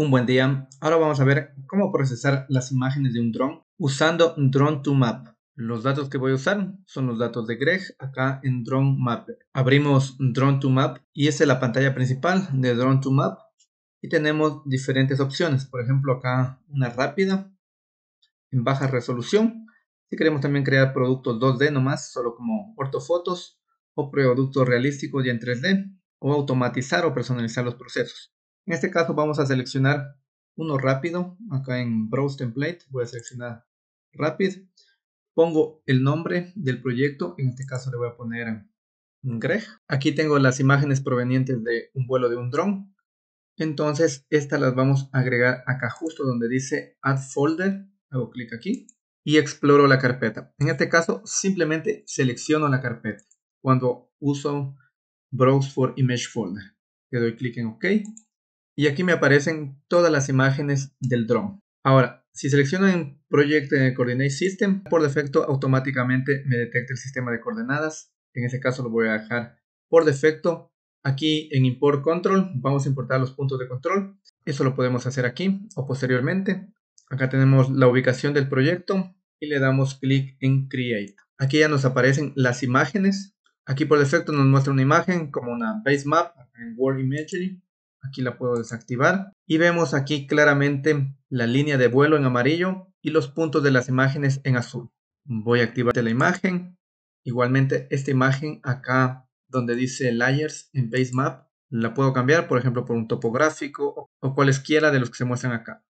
un buen día. Ahora vamos a ver cómo procesar las imágenes de un dron usando Drone 2 Map. Los datos que voy a usar son los datos de Greg acá en DroneMap. Abrimos Drone 2 Map y esta es la pantalla principal de Drone 2 Map y tenemos diferentes opciones. Por ejemplo, acá una rápida en baja resolución. Si queremos también crear productos 2D nomás, solo como ortofotos o productos realísticos y en 3D o automatizar o personalizar los procesos. En este caso vamos a seleccionar uno rápido, acá en Browse Template voy a seleccionar Rapid, pongo el nombre del proyecto, en este caso le voy a poner Greg. Aquí tengo las imágenes provenientes de un vuelo de un dron, entonces estas las vamos a agregar acá justo donde dice Add Folder, hago clic aquí y exploro la carpeta. En este caso simplemente selecciono la carpeta cuando uso Browse for Image Folder. Le doy clic en OK y aquí me aparecen todas las imágenes del drone. Ahora, si selecciono en Project Coordinate System, por defecto automáticamente me detecta el sistema de coordenadas. En este caso lo voy a dejar por defecto. Aquí en Import Control vamos a importar los puntos de control. Eso lo podemos hacer aquí o posteriormente. Acá tenemos la ubicación del proyecto y le damos clic en Create. Aquí ya nos aparecen las imágenes. Aquí por defecto nos muestra una imagen como una base map en World Imagery Aquí la puedo desactivar. Y vemos aquí claramente la línea de vuelo en amarillo y los puntos de las imágenes en azul. Voy a activar la imagen. Igualmente esta imagen acá donde dice Layers en Base Map la puedo cambiar, por ejemplo, por un topográfico o cualesquiera de los que se muestran acá.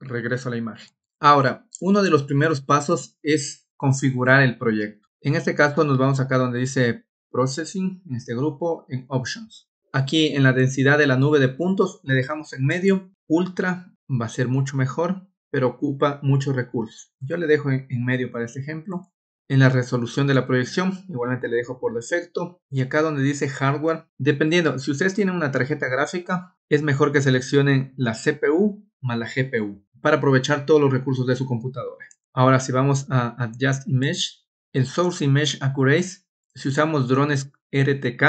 Regreso a la imagen. Ahora, uno de los primeros pasos es configurar el proyecto. En este caso nos vamos acá donde dice Processing en este grupo en Options. Aquí en la densidad de la nube de puntos le dejamos en medio. Ultra va a ser mucho mejor, pero ocupa muchos recursos. Yo le dejo en, medio para este ejemplo. En la resolución de la proyección, igualmente le dejo por defecto. Y acá donde dice hardware, dependiendo, si ustedes tienen una tarjeta gráfica, es mejor que seleccionen la CPU más la GPU para aprovechar todos los recursos de su computadora. Ahora si vamos a Adjust Image, el Source Image Accuracy si usamos drones RTK,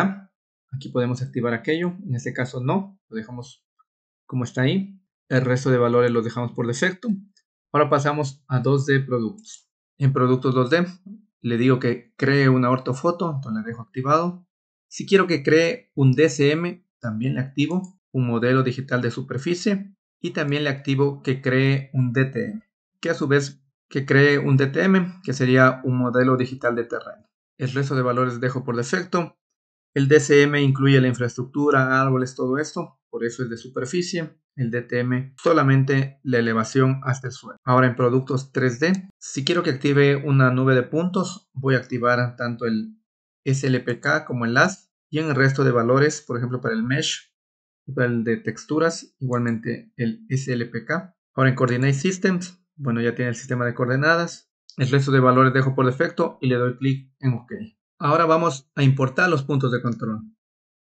aquí podemos activar aquello. En este caso no, lo dejamos como está ahí. El resto de valores lo dejamos por defecto. Ahora pasamos a 2D productos. En productos 2D le digo que cree una ortofoto, entonces la dejo activado. Si quiero que cree un DCM, también le activo un modelo digital de superficie y también le activo que cree un DTM, que a su vez que cree un DTM, que sería un modelo digital de terreno. El resto de valores dejo por defecto. El DCM incluye la infraestructura, árboles, todo esto. Por eso es de superficie. El DTM solamente la elevación hasta el suelo. Ahora en productos 3D. Si quiero que active una nube de puntos, voy a activar tanto el SLPK como el LAS. Y en el resto de valores, por ejemplo para el Mesh y para el de texturas, igualmente el SLPK. Ahora en Coordinate Systems. Bueno, ya tiene el sistema de coordenadas el resto de valores dejo por defecto y le doy clic en OK. Ahora vamos a importar los puntos de control.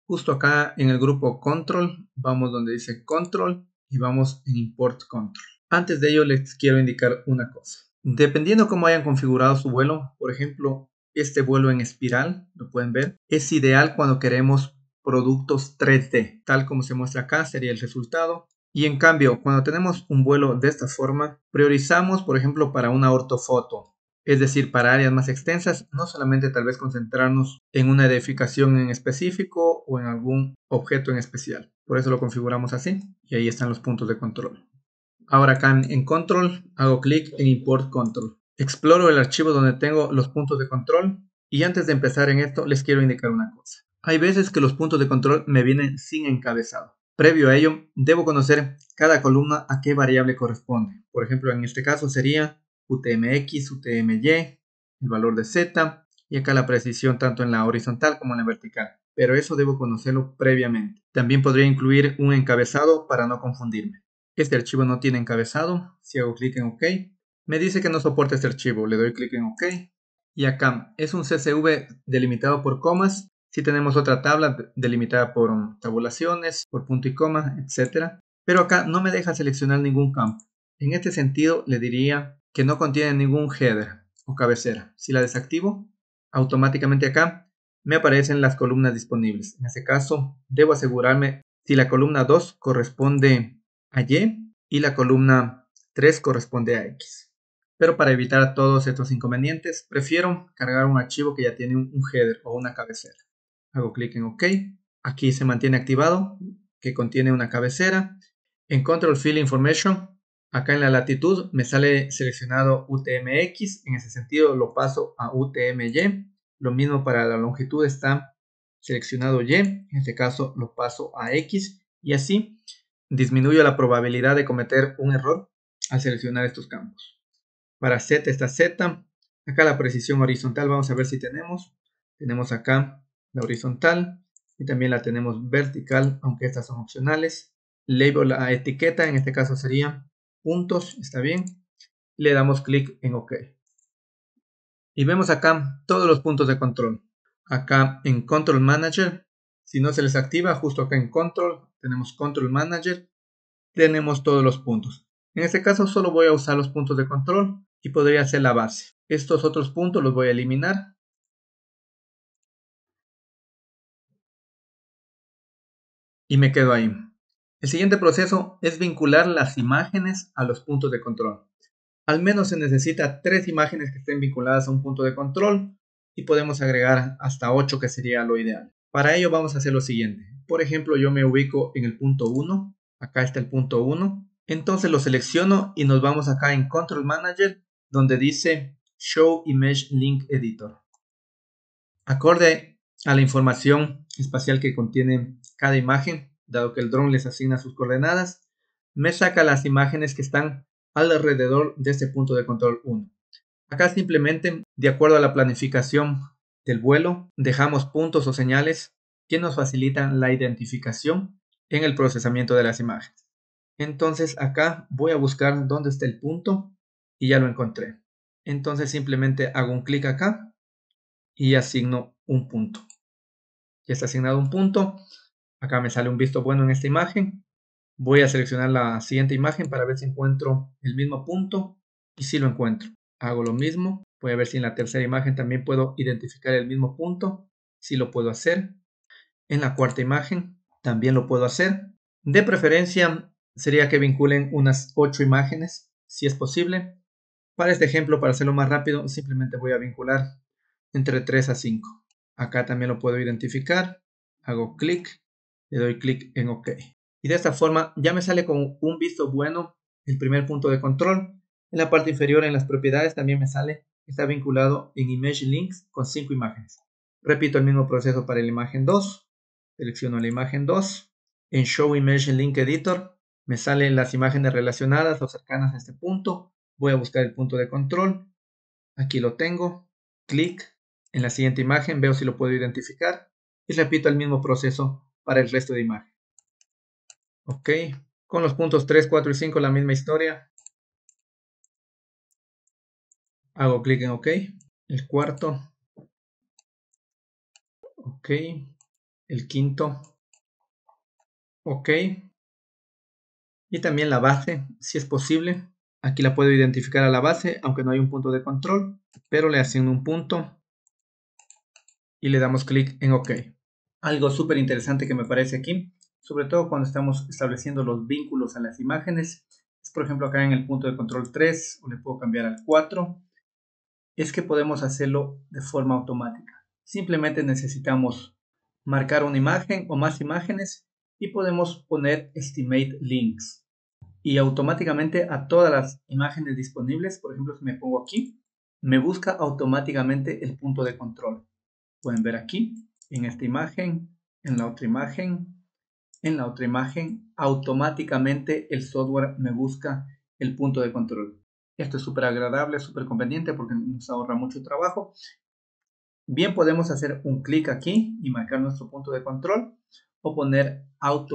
Justo acá en el grupo Control, vamos donde dice Control y vamos en Import Control. Antes de ello les quiero indicar una cosa. Dependiendo cómo hayan configurado su vuelo, por ejemplo, este vuelo en espiral, lo pueden ver, es ideal cuando queremos productos 3D. Tal como se muestra acá sería el resultado. Y en cambio, cuando tenemos un vuelo de esta forma, priorizamos, por ejemplo, para una ortofoto, es decir, para áreas más extensas, no solamente tal vez concentrarnos en una edificación en específico o en algún objeto en especial. Por eso lo configuramos así y ahí están los puntos de control. Ahora acá en Control hago clic en Import Control. Exploro el archivo donde tengo los puntos de control y antes de empezar en esto les quiero indicar una cosa. Hay veces que los puntos de control me vienen sin encabezado. Previo a ello, debo conocer cada columna a qué variable corresponde. Por ejemplo, en este caso sería UTMX, UTMY, el valor de Z y acá la precisión tanto en la horizontal como en la vertical. Pero eso debo conocerlo previamente. También podría incluir un encabezado para no confundirme. Este archivo no tiene encabezado. Si hago clic en OK, me dice que no soporta este archivo. Le doy clic en OK. Y acá es un CSV delimitado por comas si tenemos otra tabla delimitada por um, tabulaciones, por punto y coma, etc. Pero acá no me deja seleccionar ningún campo. En este sentido, le diría que no contiene ningún header o cabecera. Si la desactivo, automáticamente acá me aparecen las columnas disponibles. En este caso, debo asegurarme si la columna 2 corresponde a Y y la columna 3 corresponde a X. Pero para evitar todos estos inconvenientes, prefiero cargar un archivo que ya tiene un header o una cabecera hago clic en OK, aquí se mantiene activado, que contiene una cabecera. En Control Field Information, acá en la latitud me sale seleccionado UTMX, en ese sentido lo paso a UTMY. Lo mismo para la longitud está seleccionado Y, en este caso lo paso a X y así disminuyo la probabilidad de cometer un error al seleccionar estos campos. Para Z está Z, acá la precisión horizontal, vamos a ver si tenemos. Tenemos acá horizontal y también la tenemos vertical, aunque estas son opcionales. Label la etiqueta, en este caso sería puntos, está bien. Le damos clic en OK. Y vemos acá todos los puntos de control. Acá en Control Manager, si no se les activa, justo acá en Control, tenemos Control Manager, tenemos todos los puntos. En este caso solo voy a usar los puntos de control y podría ser la base. Estos otros puntos los voy a eliminar y me quedo ahí. El siguiente proceso es vincular las imágenes a los puntos de control. Al menos se necesita tres imágenes que estén vinculadas a un punto de control y podemos agregar hasta ocho, que sería lo ideal. Para ello vamos a hacer lo siguiente. Por ejemplo, yo me ubico en el punto 1. Acá está el punto 1. Entonces lo selecciono y nos vamos acá en Control Manager donde dice Show Image Link Editor. Acorde a la información espacial que contiene cada imagen, dado que el dron les asigna sus coordenadas, me saca las imágenes que están alrededor de este punto de control 1. Acá simplemente, de acuerdo a la planificación del vuelo, dejamos puntos o señales que nos facilitan la identificación en el procesamiento de las imágenes. Entonces acá voy a buscar dónde está el punto y ya lo encontré. Entonces simplemente hago un clic acá y asigno un punto ya está asignado un punto. Acá me sale un visto bueno en esta imagen. Voy a seleccionar la siguiente imagen para ver si encuentro el mismo punto y si lo encuentro. Hago lo mismo. Voy a ver si en la tercera imagen también puedo identificar el mismo punto. Si lo puedo hacer. En la cuarta imagen también lo puedo hacer. De preferencia sería que vinculen unas 8 imágenes, si es posible. Para este ejemplo, para hacerlo más rápido, simplemente voy a vincular entre 3 a 5. Acá también lo puedo identificar. Hago clic, le doy clic en OK. Y de esta forma ya me sale con un visto bueno el primer punto de control. En la parte inferior en las propiedades también me sale que está vinculado en Image Links con cinco imágenes. Repito el mismo proceso para la imagen 2. Selecciono la imagen 2. En Show Image Link Editor me salen las imágenes relacionadas o cercanas a este punto. Voy a buscar el punto de control. Aquí lo tengo. Clic. En la siguiente imagen veo si lo puedo identificar y repito el mismo proceso para el resto de imagen. Ok, con los puntos 3, 4 y 5 la misma historia. Hago clic en OK. El cuarto. OK. El quinto. OK. Y también la base, si es posible. Aquí la puedo identificar a la base, aunque no hay un punto de control, pero le asigno un punto y le damos clic en OK. Algo súper interesante que me parece aquí, sobre todo cuando estamos estableciendo los vínculos a las imágenes, es por ejemplo acá en el punto de control 3 o le puedo cambiar al 4, es que podemos hacerlo de forma automática. Simplemente necesitamos marcar una imagen o más imágenes y podemos poner estimate links. Y automáticamente a todas las imágenes disponibles, por ejemplo, si me pongo aquí, me busca automáticamente el punto de control. Pueden ver aquí, en esta imagen, en la otra imagen, en la otra imagen, automáticamente el software me busca el punto de control. Esto es súper agradable, súper conveniente porque nos ahorra mucho trabajo. Bien podemos hacer un clic aquí y marcar nuestro punto de control o poner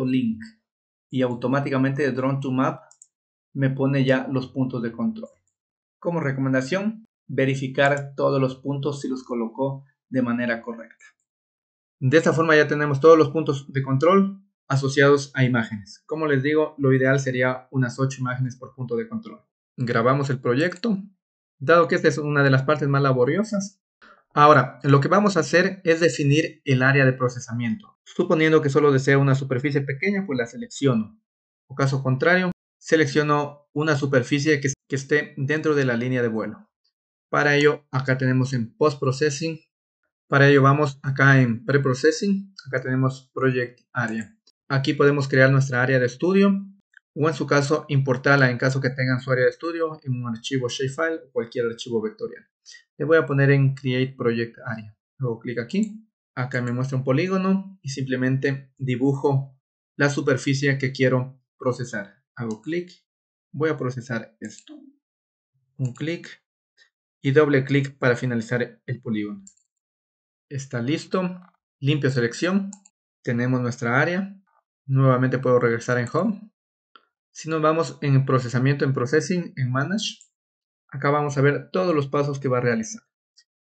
Link y automáticamente drone to map me pone ya los puntos de control. Como recomendación, verificar todos los puntos si los colocó de manera correcta. De esta forma ya tenemos todos los puntos de control asociados a imágenes. Como les digo, lo ideal sería unas 8 imágenes por punto de control. Grabamos el proyecto, dado que esta es una de las partes más laboriosas. Ahora, lo que vamos a hacer es definir el área de procesamiento. Suponiendo que solo desea una superficie pequeña, pues la selecciono. O caso contrario, selecciono una superficie que, que esté dentro de la línea de vuelo. Para ello, acá tenemos en Post Processing para ello vamos acá en Preprocessing, acá tenemos Project Area. Aquí podemos crear nuestra área de estudio o en su caso importarla en caso que tengan su área de estudio en un archivo shapefile o cualquier archivo vectorial. Le voy a poner en Create Project Area. Hago clic aquí. Acá me muestra un polígono y simplemente dibujo la superficie que quiero procesar. Hago clic. Voy a procesar esto. Un clic y doble clic para finalizar el polígono. Está listo. Limpio selección. Tenemos nuestra área. Nuevamente puedo regresar en Home. Si nos vamos en procesamiento, en Processing, en Manage, acá vamos a ver todos los pasos que va a realizar.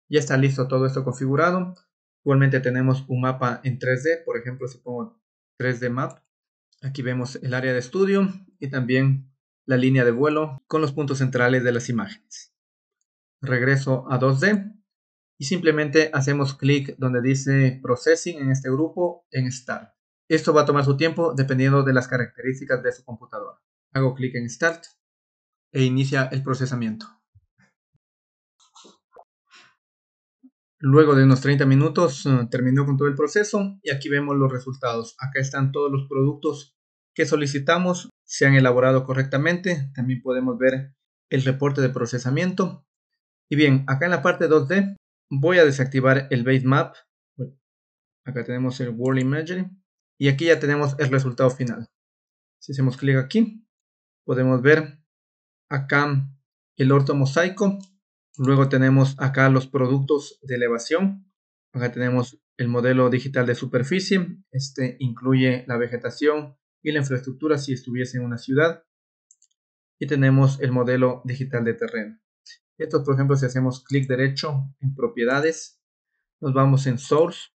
Ya está listo todo esto configurado. Igualmente tenemos un mapa en 3D, por ejemplo, si pongo 3D Map, aquí vemos el área de estudio y también la línea de vuelo con los puntos centrales de las imágenes. Regreso a 2D y simplemente hacemos clic donde dice Processing en este grupo en Start. Esto va a tomar su tiempo dependiendo de las características de su computadora. Hago clic en Start e inicia el procesamiento. Luego de unos 30 minutos eh, terminó con todo el proceso y aquí vemos los resultados. Acá están todos los productos que solicitamos, se han elaborado correctamente. También podemos ver el reporte de procesamiento. Y bien, acá en la parte 2D Voy a desactivar el base map. Acá tenemos el World Imagery. Y aquí ya tenemos el resultado final. Si hacemos clic aquí, podemos ver acá el orto mosaico. Luego tenemos acá los productos de elevación. Acá tenemos el modelo digital de superficie. Este incluye la vegetación y la infraestructura si estuviese en una ciudad. Y tenemos el modelo digital de terreno. Esto, por ejemplo, si hacemos clic derecho en propiedades, nos vamos en source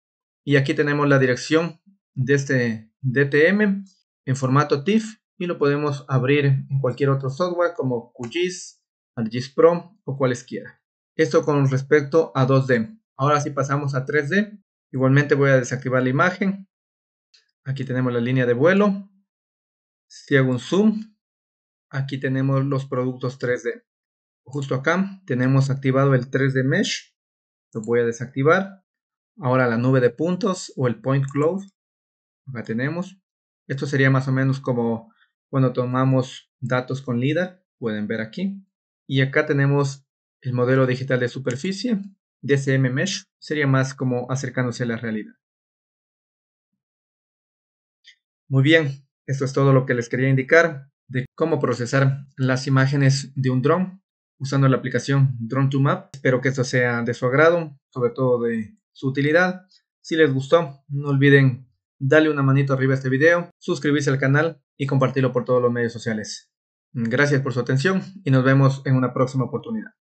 y aquí tenemos la dirección de este DTM en formato TIFF y lo podemos abrir en cualquier otro software como QGIS, ArcGIS Pro o cualesquiera. Esto con respecto a 2D. Ahora si pasamos a 3D, igualmente voy a desactivar la imagen. Aquí tenemos la línea de vuelo. Si hago un zoom, aquí tenemos los productos 3D justo acá tenemos activado el 3D Mesh. Lo voy a desactivar. Ahora la nube de puntos o el Point Cloud. Acá tenemos. Esto sería más o menos como cuando tomamos datos con LIDAR. Pueden ver aquí. Y acá tenemos el modelo digital de superficie. DCM Mesh sería más como acercándose a la realidad. Muy bien, esto es todo lo que les quería indicar de cómo procesar las imágenes de un drone usando la aplicación Drone to Map. Espero que esto sea de su agrado, sobre todo de su utilidad. Si les gustó, no olviden darle una manito arriba a este video, suscribirse al canal y compartirlo por todos los medios sociales. Gracias por su atención y nos vemos en una próxima oportunidad.